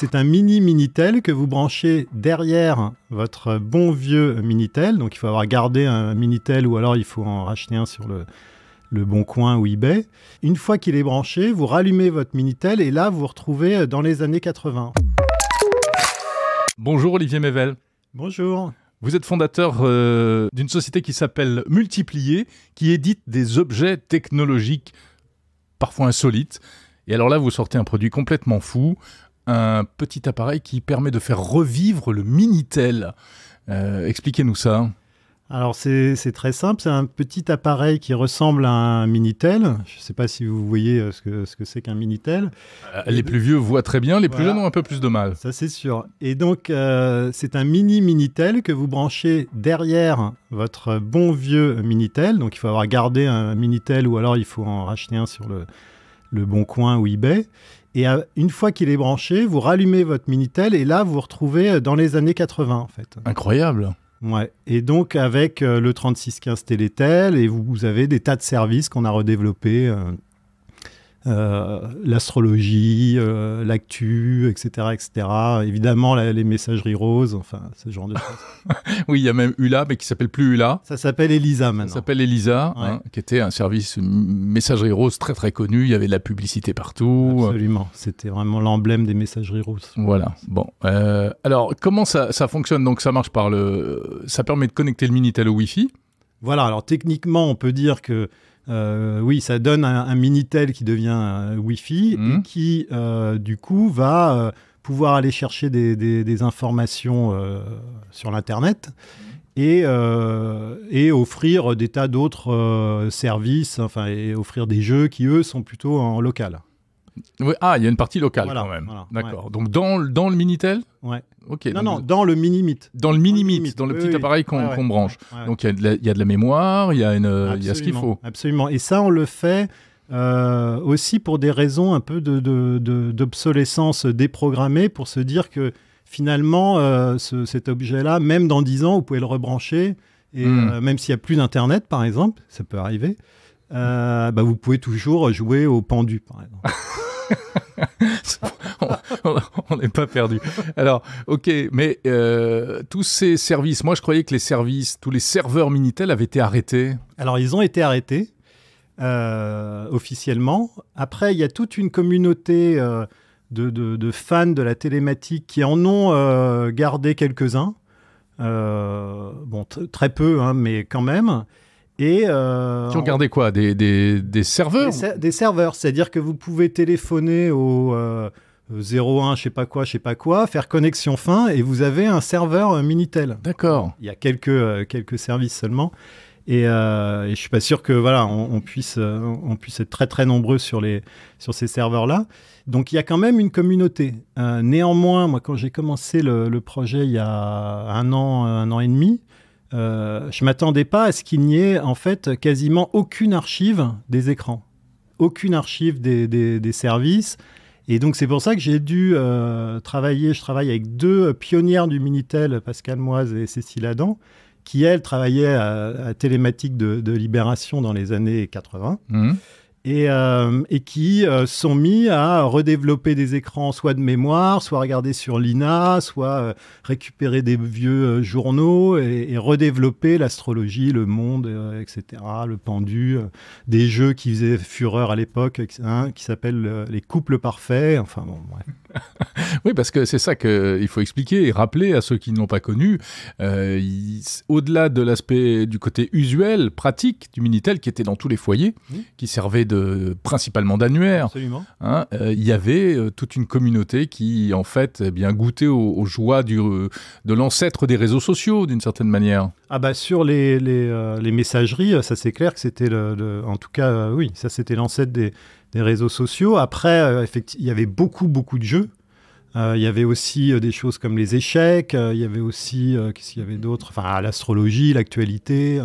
C'est un mini Minitel que vous branchez derrière votre bon vieux Minitel. Donc il faut avoir gardé un Minitel ou alors il faut en racheter un sur le, bon coin ou eBay. Une fois qu'il est branché, vous rallumez votre Minitel et là vous vous retrouvez dans les années 80. Bonjour Olivier Mével. Bonjour. Vous êtes fondateur euh, d'une société qui s'appelle Multiplier, qui édite des objets technologiques parfois insolites. Et alors là, vous sortez un produit complètement fou, un petit appareil qui permet de faire revivre le Minitel. Euh, expliquez-nous ça. Alors c'est très simple, c'est un petit appareil qui ressemble à un Minitel. Je ne sais pas si vous voyez euh, ce que c'est qu'un Minitel. Euh, les plus vieux voient très bien, les plus jeunes ont un peu plus de mal. Ça c'est sûr. Et donc c'est un mini Minitel que vous branchez derrière votre bon vieux Minitel. Donc il faut avoir gardé un Minitel ou alors il faut en racheter un sur le, le bon coin ou eBay. Et euh, une fois qu'il est branché, vous rallumez votre Minitel et là, vous vous retrouvez euh, dans les années 80, en fait. Incroyable. Ouais. Et donc, avec euh, le 3615 Télétel, et vous, avez des tas de services qu'on a redéveloppés. Euh, l'astrologie, euh, l'actu, etc., etc. Évidemment, les messageries roses, enfin, ce genre de choses. oui, il y a même ULA, mais qui s'appelle plus ULA. Ça s'appelle Elisa maintenant. Ça s'appelle Elisa, hein, qui était un service messagerie rose très très connu. Il y avait de la publicité partout. Absolument, c'était vraiment l'emblème des messageries roses. Voilà. Bon, euh, alors comment ça, fonctionne Donc ça marche par le, ça permet de connecter le mini Minitel au Wi-Fi. Voilà, alors techniquement, on peut dire que euh, oui, ça donne un, Minitel qui devient euh, Wi-Fi et mhm. qui, euh, du coup, va pouvoir aller chercher des, informations sur l'Internet et, et, offrir des tas d'autres services, enfin, et offrir des jeux qui, eux, sont plutôt en local. Ah, il y a une partie locale quand même. D'accord. Donc dans, dans le Minitel Ouais. Non, non, dans le mini Dans le mini dans le petit appareil qu'on branche. donc il y, y, a de la mémoire, il y, a y a ce qu'il faut. Absolument. Et ça, on le fait euh, aussi pour des raisons un peu d'obsolescence de, de, déprogrammée, pour se dire que finalement, euh, cet objet-là, même dans 10 ans, vous pouvez le rebrancher. Et hmm. euh, même s'il n'y a plus d'Internet, par exemple, ça peut arriver, euh, bah vous pouvez toujours jouer au pendu, par exemple. on n'est pas perdu. Alors, ok, mais euh, tous ces services, moi je croyais que les services, tous les serveurs Minitel avaient été arrêtés. Alors, ils ont été arrêtés euh, officiellement. Après, il y a toute une communauté de, fans de la télématique qui en ont gardé quelques-uns. bon, très peu, hein, mais quand même. Et euh, tu regardais quoi des, des, des, serveurs Des, serveurs, c'est-à-dire que vous pouvez téléphoner au 01, euh, je sais pas quoi, je sais pas quoi, faire connexion fin et vous avez un serveur euh, Minitel. D'accord. Il y a quelques, euh, quelques services seulement. Et, euh, et, je suis pas sûr que voilà on, puisse on puisse être très très nombreux sur les sur ces serveurs là donc il y a quand même une communauté néanmoins moi quand j'ai commencé le, le, projet il y a un an un an et demi euh, je m'attendais pas à ce qu'il n'y ait en fait quasiment aucune archive des écrans, aucune archive des, services. Et donc c'est pour ça que j'ai dû euh, travailler, je travaille avec deux pionnières du Minitel, Pascal Moise et Cécile Adam, qui elles travaillaient à, Télématique de, Libération dans les années 80 et, euh, et, qui euh, sont mis à redévelopper des écrans, soit de mémoire, soit regarder sur l'INA, soit euh, récupérer des vieux journaux et, redévelopper l'astrologie, le monde, etc., le pendu, des jeux qui faisaient fureur à l'époque, hein, qui s'appellent les couples parfaits, enfin bon, ouais. oui, parce que c'est ça qu'il faut expliquer et rappeler à ceux qui ne l'ont pas connu. Euh, au-delà de l'aspect du côté usuel, pratique du Minitel qui était dans tous les foyers, qui servait de, principalement d'annuaire, hein, euh, il y avait euh, toute une communauté qui, en fait, eh bien, goûtait aux, joies du, de l'ancêtre des réseaux sociaux, d'une certaine manière. Ah bah sur les, messageries, ça c'est clair que c'était, le, en tout cas, oui, ça c'était l'ancêtre des des réseaux sociaux. Après, euh, il y avait beaucoup, beaucoup de jeux. Euh, il y avait aussi euh, des choses comme les échecs, il y avait aussi, qu'est-ce qu'il y avait d'autre Enfin, l'astrologie, l'actualité.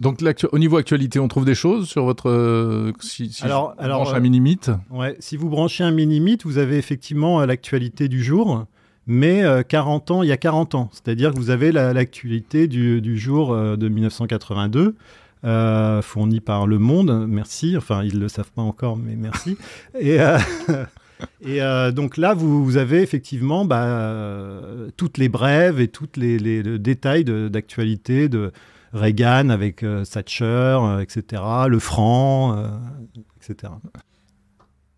Donc, au niveau actualité, on trouve des choses sur votre. si, si branchez un mini-mythe ouais, si vous branchez un mini-mythe, vous avez effectivement l'actualité du jour, mais 40 ans, il y a 40 ans. C'est-à-dire que vous avez l'actualité du, du, jour de 1982. Euh, fourni par Le Monde, merci. Enfin, ils ne le savent pas encore, mais merci. Et, euh, euh, donc là, vous, avez effectivement bah, toutes les brèves et tous les, détails d'actualité de, Reagan avec Thatcher, etc., le franc, etc.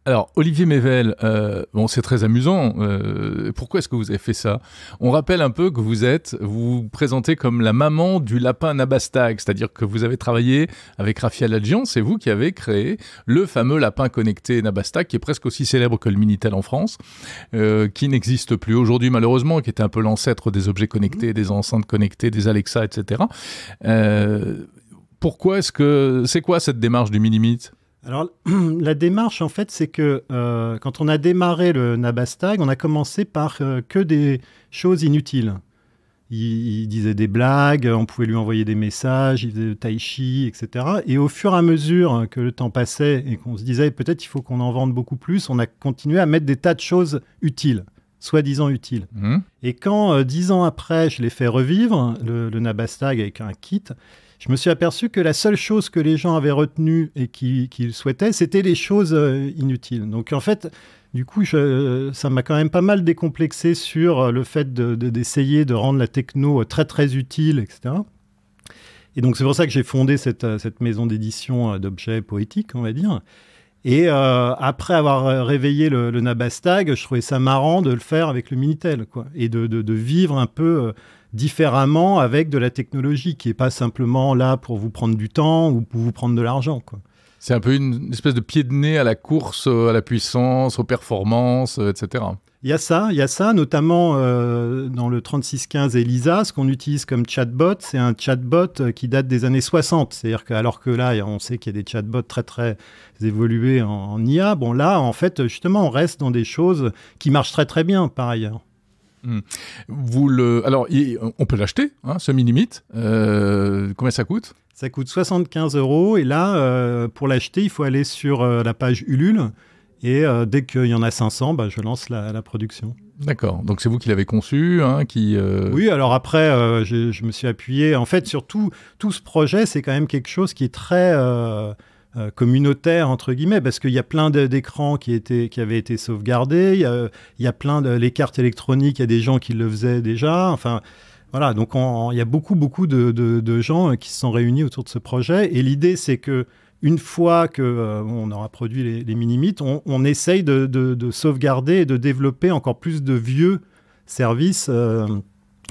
Alors, Olivier Mével, euh, bon, c'est très amusant. Euh, pourquoi est-ce que vous avez fait ça On rappelle un peu que vous êtes, vous vous présentez comme la maman du lapin Nabastag, c'est-à-dire que vous avez travaillé avec Raphaël Adjian, c'est vous qui avez créé le fameux lapin connecté Nabastag, qui est presque aussi célèbre que le Minitel en France, euh, qui n'existe plus aujourd'hui malheureusement, qui était un peu l'ancêtre des objets connectés, mhm. des enceintes connectées, des Alexa, etc. pourquoi est-ce que... C'est quoi cette démarche du Minimite alors, la démarche, en fait, c'est que euh, quand on a démarré le Nabastag, on a commencé par euh, que des choses inutiles. Il, disait des blagues, on pouvait lui envoyer des messages, il faisait tai chi, etc. Et au fur et à mesure que le temps passait et qu'on se disait peut-être il faut qu'on en vende beaucoup plus, on a continué à mettre des tas de choses utiles soi-disant utiles. Mmh. Et quand, euh, dix ans après, je l'ai fait revivre, le Nabastag avec un kit, je me suis aperçu que la seule chose que les gens avaient retenue et qu'ils souhaitaient, c'était les choses euh, inutiles. Donc en fait, du coup, ça m'a quand même pas mal décomplexé sur le fait d'essayer de, de, rendre la techno euh, très très utile, etc. Et donc c'est pour ça que j'ai fondé cette, euh, cette maison d'édition d'objets poétiques, on va dire. Et après avoir réveillé le, Nabastag, je trouvais ça marrant de le faire avec le Minitel, quoi, et de, de vivre un peu différemment avec de la technologie qui n'est pas simplement là pour vous prendre du temps ou pour vous prendre de l'argent. C'est un peu une espèce de pied de nez à la course, euh, à la puissance, aux performances, euh, etc. Il y a ça, il y a ça, notamment euh, dans le 3615 Elisa, ce qu'on utilise comme chatbot, c'est un chatbot qui date des années 60. C'est-à-dire que, alors que là, on sait qu'il y a des chatbots très très évolués en, en IA, bon là, en fait, justement, on reste dans des choses qui marchent très très bien par ailleurs. Hmm. Vous le, alors, on peut l'acheter, hein, semi-limite. Euh, combien ça coûte Ça coûte 75 euros. Et là, euh, pour l'acheter, il faut aller sur euh, la page Ulule. Et dès qu'il y en a 500, bah, je lance la, production. D'accord. Donc c'est vous qui l'avez conçu, hein, qui. Oui. Alors après, je, me suis appuyé. En fait, sur tout, tout ce projet, c'est quand même quelque chose qui est très euh, communautaire entre guillemets parce qu'il y a plein d'écrans qui étaient qui avaient été sauvegardés il y a, plein de les cartes électroniques il y a des gens qui le faisaient déjà enfin voilà donc il y a beaucoup beaucoup de, gens euh, qui se sont réunis autour de ce projet et l'idée c'est que une fois que euh, on aura produit les, les mini on, essaye de, sauvegarder et de développer encore plus de vieux services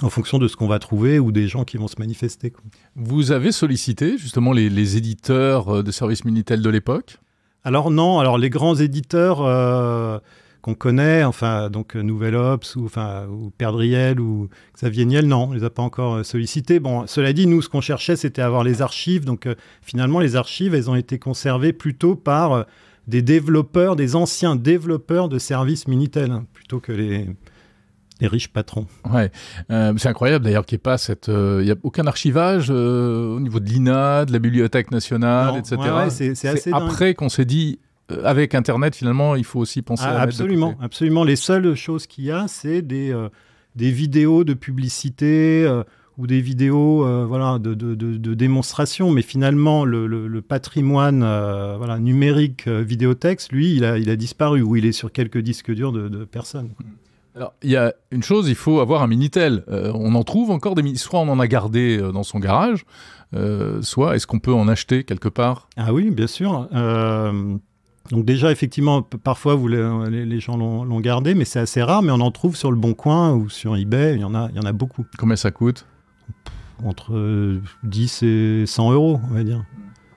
en fonction de ce qu'on va trouver ou des gens qui vont se manifester. Vous avez sollicité justement les, éditeurs euh, de services Minitel de l'époque Alors non, alors les grands éditeurs euh, qu'on connaît, enfin donc euh, nouvelle Ops ou, enfin, ou Perdriel ou Xavier Niel, non, on ne les a pas encore sollicités. Bon, cela dit, nous ce qu'on cherchait c'était avoir les archives, donc finalement les archives elles ont été conservées plutôt par des développeurs, des anciens développeurs de services Minitel, hein, plutôt que les les riches patrons. Ouais, euh, c'est incroyable d'ailleurs qu'il n'y ait pas cette, euh, il a aucun archivage euh, au niveau de l'INA, de la Bibliothèque nationale, etc. c'est après qu'on s'est dit. Avec Internet, finalement, il faut aussi penser ah, à absolument, absolument. Les seules choses qu'il y a, c'est des, des vidéos de publicité ou des vidéos, voilà, de, de, démonstration. Mais finalement, le, le, patrimoine, voilà, numérique, vidéotexte, lui, il a, il a disparu ou il est sur quelques disques durs de, personnes. Alors, il y a une chose, il faut avoir un Minitel. Euh, on en trouve encore des Minitel. Soit on en a gardé euh, dans son garage, euh, soit est-ce qu'on peut en acheter quelque part Ah oui, bien sûr. donc déjà, effectivement, parfois vous, les, gens l'ont gardé, mais c'est assez rare, mais on en trouve sur le Bon Coin ou sur eBay, il y en a, il y en a beaucoup. Combien ça coûte Entre 10 et 100 euros, on va dire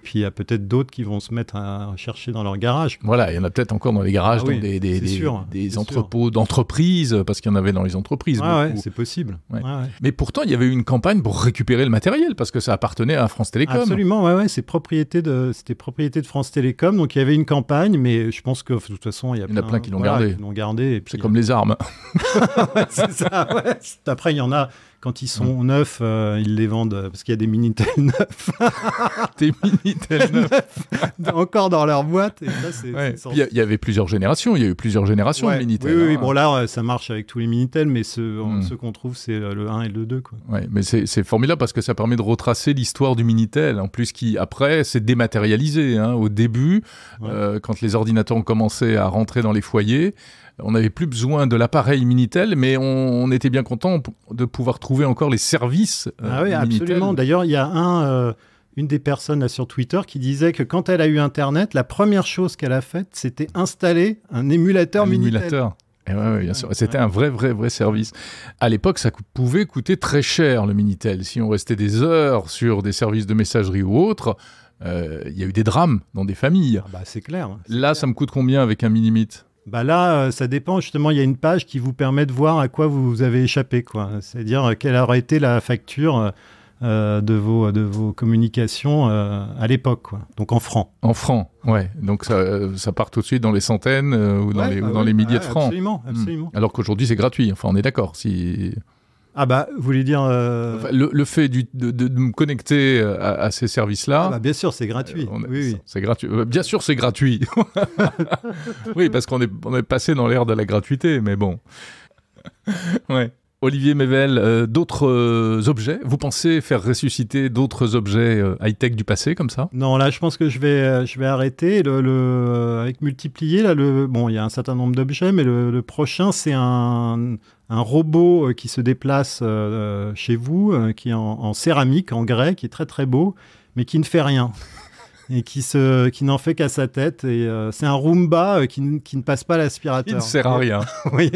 puis il y a peut-être d'autres qui vont se mettre à chercher dans leur garage. Voilà, il y en a peut-être encore dans les garages, ah des, entrepôts d'entreprises, parce qu'il y en avait dans les entreprises. c'est possible. Mais pourtant, il y avait eu une campagne pour récupérer le matériel, parce que ça appartenait à France Télécom. Absolument, ouais, c'était propriété de France Télécom, donc il y avait une campagne, mais je pense que de toute façon, il y, a plein, en a plein qui l'ont gardé. c'est comme les armes. c'est ça, Après, il y en a quand ils sont neufs, euh, ils les vendent euh, parce qu'il y a des Minitel neufs. des Minitel neufs Encore dans leur boîte. Il y, avait plusieurs générations. Il y a eu plusieurs générations de Minitel. Oui, oui, hein. bon là, ça marche avec tous les Minitel, mais ceux, hmm. qu'on trouve, c'est euh, le 1 et le 2. Quoi. mais c'est, formidable parce que ça permet de retracer l'histoire du Minitel. En plus, qui après, s'est dématérialisé. Hein. Au début, quand les ordinateurs ont commencé à rentrer dans les foyers, on n'avait plus besoin de l'appareil Minitel, mais on, était bien content de pouvoir trouver encore les services. Euh, ah oui, absolument. D'ailleurs, il y a un, euh, une des personnes sur Twitter qui disait que quand elle a eu Internet, la première chose qu'elle a faite, c'était installer un émulateur un Minitel. Émulateur. Eh c'était un vrai, vrai, vrai service. À l'époque, ça pouvait coûter très cher le Minitel. Si on restait des heures sur des services de messagerie ou autres, euh, il y a eu des drames dans des familles. Ah bah, c'est clair. Hein. Là, ça me coûte combien avec un Minimit bah là, euh, ça dépend. Justement, il y a une page qui vous permet de voir à quoi vous avez échappé, quoi. C'est-à-dire euh, quelle aurait été la facture euh, de, vos, de vos communications à l'époque, quoi. Donc en francs. En francs, ouais. Donc ça, ça part tout de suite dans les centaines ou dans les, bah bah milliers de francs. Absolument, hmm. absolument. Alors qu'aujourd'hui, c'est gratuit. Enfin, on est d'accord. Si ah bah, vous voulez dire... Euh, le, fait du, de, de, me connecter euh, à, ces services-là... Ah bah bien sûr, c'est gratuit. Euh, oui, oui. C'est gratuit. Bien sûr, c'est gratuit. oui, parce qu'on est, on est passé dans l'ère de la gratuité, mais bon. ouais. Olivier Mével, euh, d'autres euh, objets Vous pensez faire ressusciter d'autres objets euh, high-tech du passé comme ça Non, là, je pense que je vais, je vais arrêter. Le, avec multiplier, là, bon, il y a un certain nombre d'objets, mais le, prochain, c'est un, robot qui se déplace chez vous, qui est en, en céramique, en grès, qui est très très beau, mais qui ne fait rien et qui, se, qui n'en fait qu'à sa tête. Et euh, c'est un Roomba euh, qui, qui, ne passe pas l'aspirateur. qui ne sert à rien. oui,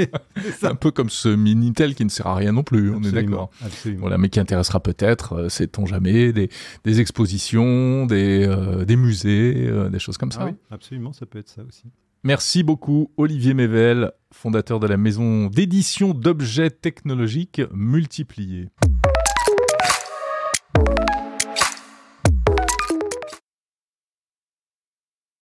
c'est un peu comme ce Minitel qui ne sert à rien non plus, on est d'accord. Voilà, mais qui intéressera peut-être, c'est euh, sait-on jamais, des, des expositions, des, des musées, des choses comme ça. Ah oui, absolument, ça peut être ça aussi. Merci beaucoup Olivier Mével, fondateur de la maison d'édition d'objets technologiques multipliés.